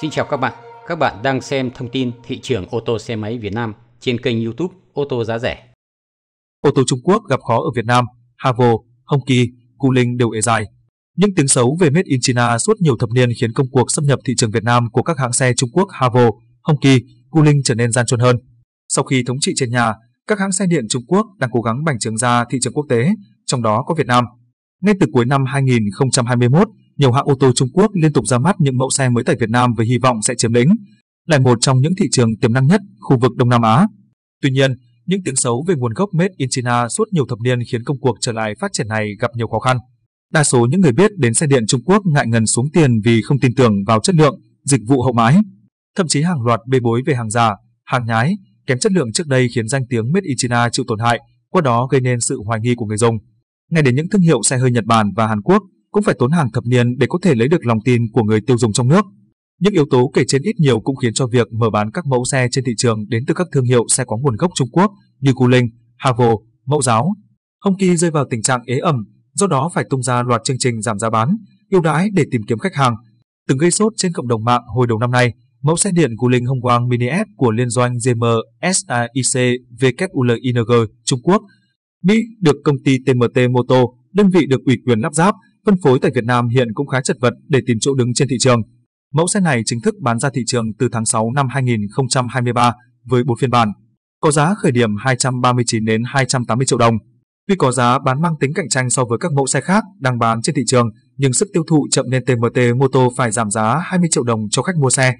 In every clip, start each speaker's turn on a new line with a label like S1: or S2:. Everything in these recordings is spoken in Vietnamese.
S1: Xin chào các bạn, các bạn đang xem thông tin thị trường ô tô xe máy Việt Nam trên kênh YouTube ô tô giá rẻ.
S2: Ô tô Trung Quốc gặp khó ở Việt Nam, Havo, Hồng Kỳ, Cu Linh đều ế dài. Những tiếng xấu về Made in China suốt nhiều thập niên khiến công cuộc xâm nhập thị trường Việt Nam của các hãng xe Trung Quốc Havo, Hồng Kỳ, Cu Linh trở nên gian truân hơn. Sau khi thống trị trên nhà, các hãng xe điện Trung Quốc đang cố gắng bành trướng ra thị trường quốc tế, trong đó có Việt Nam. Ngay từ cuối năm 2021, nhiều hãng ô tô Trung Quốc liên tục ra mắt những mẫu xe mới tại Việt Nam với hy vọng sẽ chiếm lĩnh, lại một trong những thị trường tiềm năng nhất khu vực Đông Nam Á. Tuy nhiên, những tiếng xấu về nguồn gốc made in China suốt nhiều thập niên khiến công cuộc trở lại phát triển này gặp nhiều khó khăn. Đa số những người biết đến xe điện Trung Quốc ngại ngần xuống tiền vì không tin tưởng vào chất lượng, dịch vụ hậu mãi. Thậm chí hàng loạt bê bối về hàng giả, hàng nhái, kém chất lượng trước đây khiến danh tiếng made in China chịu tổn hại, qua đó gây nên sự hoài nghi của người dùng. Ngay đến những thương hiệu xe hơi Nhật Bản và Hàn Quốc cũng phải tốn hàng thập niên để có thể lấy được lòng tin của người tiêu dùng trong nước. Những yếu tố kể trên ít nhiều cũng khiến cho việc mở bán các mẫu xe trên thị trường đến từ các thương hiệu xe có nguồn gốc Trung Quốc như Cú Linh, Havo, Mẫu Giáo, không kỳ rơi vào tình trạng ế ẩm, do đó phải tung ra loạt chương trình giảm giá bán, ưu đãi để tìm kiếm khách hàng. Từng gây sốt trên cộng đồng mạng hồi đầu năm nay, mẫu xe điện Cú Linh Hồng Quang Mini S của liên doanh GM SAIC WLING Trung Quốc, Mỹ được công ty TMT Moto, đơn vị được ủy quyền lắp ráp, phân phối tại Việt Nam hiện cũng khá chật vật để tìm chỗ đứng trên thị trường. Mẫu xe này chính thức bán ra thị trường từ tháng 6 năm 2023 với 4 phiên bản, có giá khởi điểm 239 đến 280 triệu đồng. Tuy có giá bán mang tính cạnh tranh so với các mẫu xe khác đang bán trên thị trường, nhưng sức tiêu thụ chậm nên TMT Moto phải giảm giá 20 triệu đồng cho khách mua xe.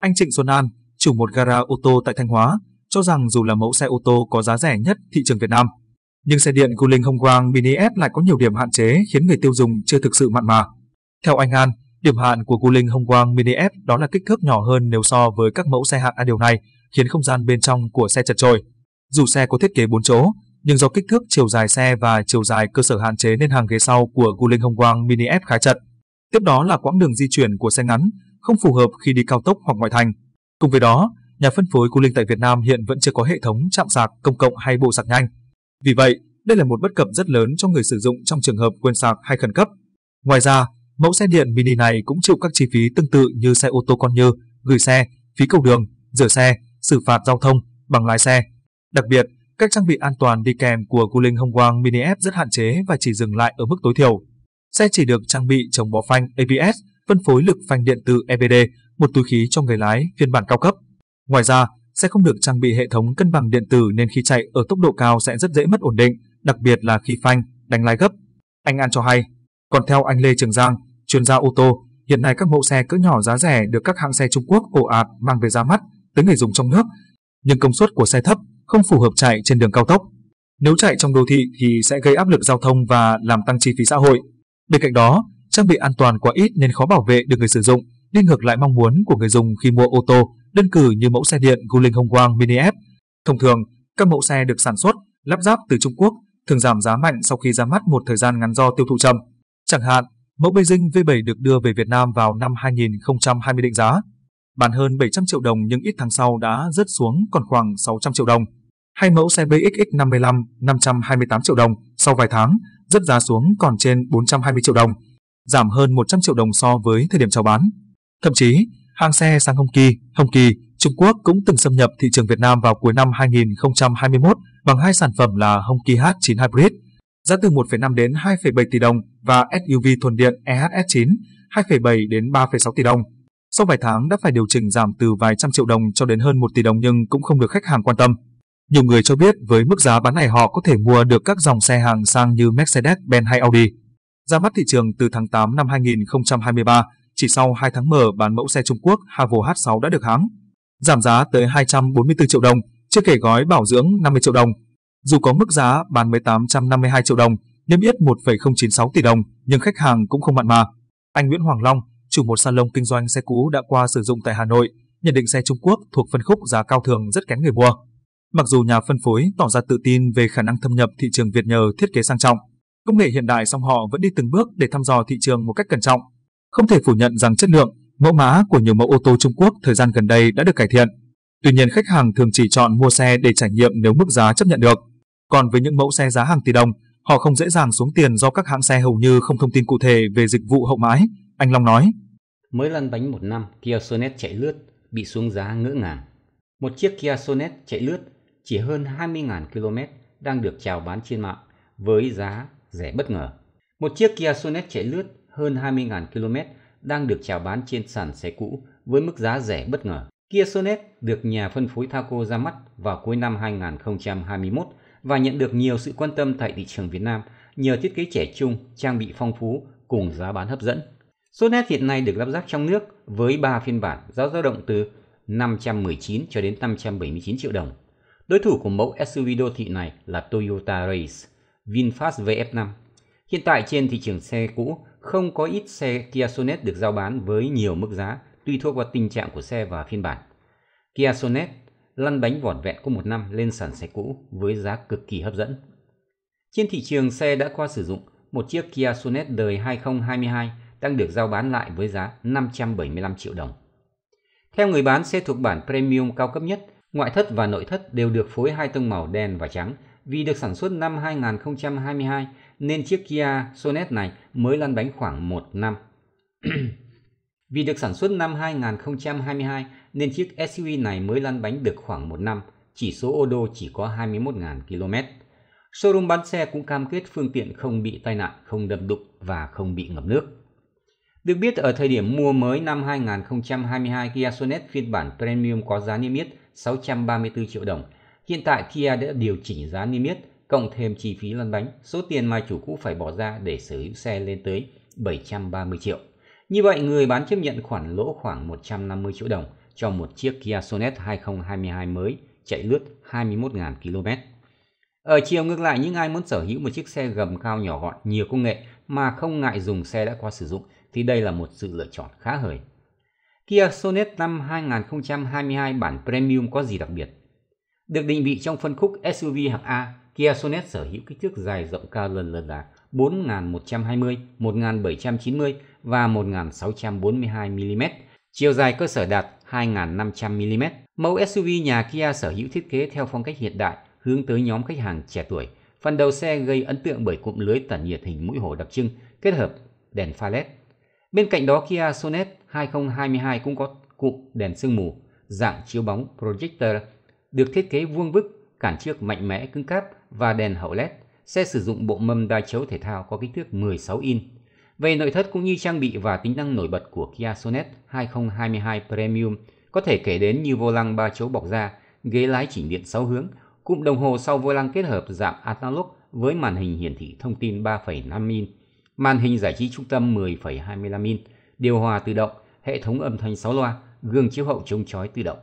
S2: Anh Trịnh Xuân An, chủ một gara ô tô tại Thanh Hóa, cho rằng dù là mẫu xe ô tô có giá rẻ nhất thị trường Việt Nam, nhưng xe điện Cooling Hồng Quang Mini S lại có nhiều điểm hạn chế khiến người tiêu dùng chưa thực sự mặn mà. Theo anh An, điểm hạn của Cooling Hồng Quang Mini S đó là kích thước nhỏ hơn nếu so với các mẫu xe hạng A điều này khiến không gian bên trong của xe chật trội. Dù xe có thiết kế 4 chỗ, nhưng do kích thước chiều dài xe và chiều dài cơ sở hạn chế nên hàng ghế sau của Cooling Hồng Quang Mini F khá chật. Tiếp đó là quãng đường di chuyển của xe ngắn, không phù hợp khi đi cao tốc hoặc ngoại thành. Cùng với đó, nhà phân phối Cooling tại Việt Nam hiện vẫn chưa có hệ thống chạm sạc công cộng hay bộ sạc nhanh. Vì vậy, đây là một bất cập rất lớn cho người sử dụng trong trường hợp quên sạc hay khẩn cấp. Ngoài ra, mẫu xe điện mini này cũng chịu các chi phí tương tự như xe ô tô con như gửi xe, phí cầu đường, rửa xe, xử phạt giao thông, bằng lái xe. Đặc biệt, các trang bị an toàn đi kèm của Guling Hong Quang Mini F rất hạn chế và chỉ dừng lại ở mức tối thiểu. Xe chỉ được trang bị chống bó phanh ABS, phân phối lực phanh điện tử EBD, một túi khí cho người lái phiên bản cao cấp. Ngoài ra, Xe không được trang bị hệ thống cân bằng điện tử nên khi chạy ở tốc độ cao sẽ rất dễ mất ổn định, đặc biệt là khi phanh, đánh lái gấp. Anh An cho hay. Còn theo anh Lê Trường Giang, chuyên gia ô tô, hiện nay các mẫu xe cỡ nhỏ giá rẻ được các hãng xe Trung Quốc ổ ạt mang về ra mắt tới người dùng trong nước, nhưng công suất của xe thấp, không phù hợp chạy trên đường cao tốc. Nếu chạy trong đô thị thì sẽ gây áp lực giao thông và làm tăng chi phí xã hội. Bên cạnh đó, trang bị an toàn quá ít nên khó bảo vệ được người sử dụng, đi ngược lại mong muốn của người dùng khi mua ô tô đơn cử như mẫu xe điện Guling Hồng Quang Mini F. Thông thường, các mẫu xe được sản xuất, lắp ráp từ Trung Quốc thường giảm giá mạnh sau khi ra mắt một thời gian ngắn do tiêu thụ chậm. Chẳng hạn, mẫu Beijing V7 được đưa về Việt Nam vào năm 2020 định giá, bán hơn 700 triệu đồng nhưng ít tháng sau đã rớt xuống còn khoảng 600 triệu đồng. Hay mẫu xe BXX55 528 triệu đồng sau vài tháng rớt giá xuống còn trên 420 triệu đồng, giảm hơn 100 triệu đồng so với thời điểm chào bán. Thậm chí, Hang xe sang Hồng Kỳ, Hồng Kỳ, Trung Quốc cũng từng xâm nhập thị trường Việt Nam vào cuối năm 2021 bằng hai sản phẩm là Hồng Kỳ H9 Hybrid, giá từ 1,5 đến 2,7 tỷ đồng và SUV thuần điện EHS9, 2,7 đến 3,6 tỷ đồng. Sau vài tháng đã phải điều chỉnh giảm từ vài trăm triệu đồng cho đến hơn 1 tỷ đồng nhưng cũng không được khách hàng quan tâm. Nhiều người cho biết với mức giá bán này họ có thể mua được các dòng xe hàng sang như Mercedes-Benz hay Audi. Ra mắt thị trường từ tháng 8 năm 2023, chỉ sau 2 tháng mở bán mẫu xe Trung Quốc Havo H6 đã được hãng, giảm giá tới 244 triệu đồng, chưa kể gói bảo dưỡng 50 triệu đồng. Dù có mức giá bán mới 852 triệu đồng, niêm yết 1,096 tỷ đồng, nhưng khách hàng cũng không mặn mà. Anh Nguyễn Hoàng Long, chủ một salon kinh doanh xe cũ đã qua sử dụng tại Hà Nội, nhận định xe Trung Quốc thuộc phân khúc giá cao thường rất kén người mua. Mặc dù nhà phân phối tỏ ra tự tin về khả năng thâm nhập thị trường Việt nhờ thiết kế sang trọng, công nghệ hiện đại song họ vẫn đi từng bước để thăm dò thị trường một cách cẩn trọng. Không thể phủ nhận rằng chất lượng, mẫu mã của nhiều mẫu ô tô Trung Quốc thời gian gần đây đã được cải thiện. Tuy nhiên khách hàng thường chỉ chọn mua xe để trải nghiệm nếu mức giá chấp nhận được. Còn với những mẫu xe giá hàng tỷ đồng, họ không dễ dàng xuống tiền do các hãng xe hầu như không thông tin cụ thể về dịch vụ hậu mãi. Anh Long nói.
S1: Mới lăn bánh một năm, Kia Sonet chạy lướt, bị xuống giá ngỡ ngàng. Một chiếc Kia Sonet chạy lướt chỉ hơn 20.000 km đang được chào bán trên mạng với giá rẻ bất ngờ. Một chiếc Kia Sonet chạy lướt hơn 20.000 km đang được chào bán trên sàn xe cũ với mức giá rẻ bất ngờ. Kia Sonet được nhà phân phối Thaco ra mắt vào cuối năm 2021 và nhận được nhiều sự quan tâm tại thị trường Việt Nam nhờ thiết kế trẻ trung, trang bị phong phú cùng giá bán hấp dẫn. Sonet hiện nay được lắp ráp trong nước với 3 phiên bản giá dao động từ 519 cho đến 579 triệu đồng. Đối thủ của mẫu SUV đô thị này là Toyota Race, VinFast VF5. Hiện tại trên thị trường xe cũ, không có ít xe Kia Sonet được giao bán với nhiều mức giá tùy thuộc vào tình trạng của xe và phiên bản. Kia Sonet lăn bánh vỏn vẹn có một năm lên sàn xe cũ với giá cực kỳ hấp dẫn. Trên thị trường xe đã qua sử dụng, một chiếc Kia Sonet đời 2022 đang được giao bán lại với giá 575 triệu đồng. Theo người bán, xe thuộc bản premium cao cấp nhất, ngoại thất và nội thất đều được phối hai tông màu đen và trắng vì được sản xuất năm 2022 nên chiếc Kia Sonet này mới lăn bánh khoảng 1 năm. Vì được sản xuất năm 2022 nên chiếc SUV này mới lăn bánh được khoảng 1 năm, chỉ số ô đô chỉ có 21.000 km. Showroom bán xe cũng cam kết phương tiện không bị tai nạn, không đâm đụng và không bị ngập nước. Được biết ở thời điểm mua mới năm 2022 Kia Sonet phiên bản Premium có giá niêm yết 634 triệu đồng Hiện tại Kia đã điều chỉnh giá niêm yết, cộng thêm chi phí lăn bánh, số tiền mà chủ cũ phải bỏ ra để sở hữu xe lên tới 730 triệu. Như vậy, người bán chấp nhận khoản lỗ khoảng 150 triệu đồng cho một chiếc Kia Sonet 2022 mới chạy lướt 21.000 km. Ở chiều ngược lại, những ai muốn sở hữu một chiếc xe gầm cao nhỏ gọn nhiều công nghệ mà không ngại dùng xe đã qua sử dụng thì đây là một sự lựa chọn khá hời. Kia Sonet năm 2022 bản Premium có gì đặc biệt? Được định vị trong phân khúc SUV hạng A, Kia Sonet sở hữu kích thước dài rộng cao lần lượt là 4120, 1790 và 1642 mm. Chiều dài cơ sở đạt 2500 mm. Mẫu SUV nhà Kia sở hữu thiết kế theo phong cách hiện đại, hướng tới nhóm khách hàng trẻ tuổi. Phần đầu xe gây ấn tượng bởi cụm lưới tản nhiệt hình mũi hổ đặc trưng kết hợp đèn pha LED. Bên cạnh đó Kia Sonet 2022 cũng có cụm đèn sương mù dạng chiếu bóng projector được thiết kế vuông vức, cản trước mạnh mẽ cứng cáp và đèn hậu LED, xe sử dụng bộ mâm đa chấu thể thao có kích thước 16 in. Về nội thất cũng như trang bị và tính năng nổi bật của Kia Sonet 2022 Premium có thể kể đến như vô lăng 3 chấu bọc da, ghế lái chỉnh điện 6 hướng, cụm đồng hồ sau vô lăng kết hợp dạng analog với màn hình hiển thị thông tin 3,5 in, màn hình giải trí trung tâm 10,25 in, điều hòa tự động, hệ thống âm thanh 6 loa, gương chiếu hậu chống chói tự động.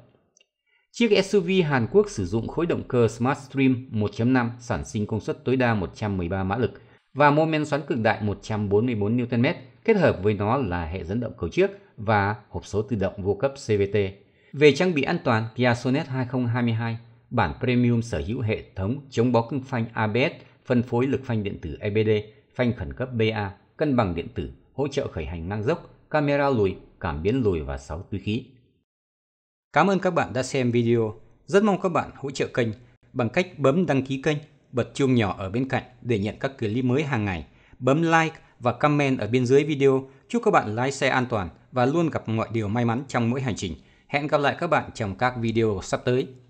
S1: Chiếc SUV Hàn Quốc sử dụng khối động cơ Smartstream 1.5 sản sinh công suất tối đa 113 mã lực và mô men xoắn cực đại 144 Nm, kết hợp với nó là hệ dẫn động cầu trước và hộp số tự động vô cấp CVT. Về trang bị an toàn, Kia Sonet 2022 bản Premium sở hữu hệ thống chống bó cứng phanh ABS, phân phối lực phanh điện tử EBD, phanh khẩn cấp BA, cân bằng điện tử, hỗ trợ khởi hành ngang dốc, camera lùi, cảm biến lùi và 6 túi khí. Cảm ơn các bạn đã xem video. Rất mong các bạn hỗ trợ kênh bằng cách bấm đăng ký kênh, bật chuông nhỏ ở bên cạnh để nhận các clip mới hàng ngày. Bấm like và comment ở bên dưới video. Chúc các bạn lái xe an toàn và luôn gặp mọi điều may mắn trong mỗi hành trình. Hẹn gặp lại các bạn trong các video sắp tới.